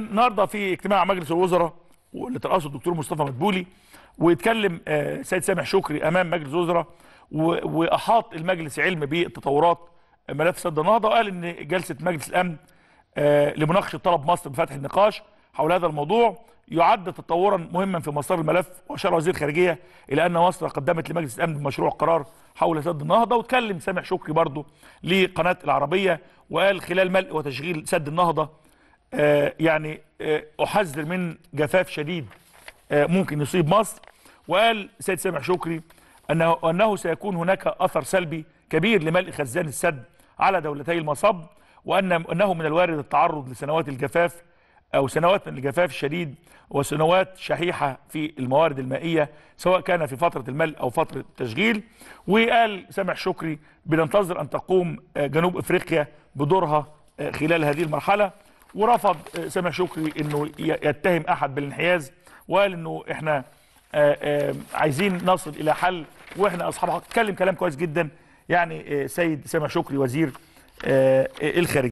النهارده في اجتماع مجلس الوزراء واللي ترأسه الدكتور مصطفى مدبولي واتكلم آه، سيد سامح شكري امام مجلس الوزراء واحاط المجلس علم بتطورات آه، ملف سد النهضه وقال ان جلسه مجلس الامن آه، لمناقشه طلب مصر بفتح النقاش حول هذا الموضوع يعد تطورا مهما في مسار الملف واشار وزير الخارجيه الى ان مصر قدمت لمجلس الامن مشروع قرار حول سد النهضه واتكلم سامح شكري برضه لقناه العربيه وقال خلال ملء وتشغيل سد النهضه آه، يعني آه، أحذر من جفاف شديد آه، ممكن يصيب مصر وقال سيد سامح شكري أنه, أنه سيكون هناك أثر سلبي كبير لملء خزان السد على دولتي المصب وأن أنه من الوارد التعرض لسنوات الجفاف أو سنوات من الجفاف الشديد وسنوات شحيحة في الموارد المائية سواء كان في فترة الملء أو فترة التشغيل وقال سامح شكري بننتظر أن تقوم جنوب أفريقيا بدورها خلال هذه المرحلة ورفض سامح شكري انه يتهم احد بالانحياز وقال انه احنا آه، آه، عايزين نصل الى حل واحنا اصحاب حق اتكلم كلام كويس جدا يعني آه، سيد سامح شكري وزير الخارجيه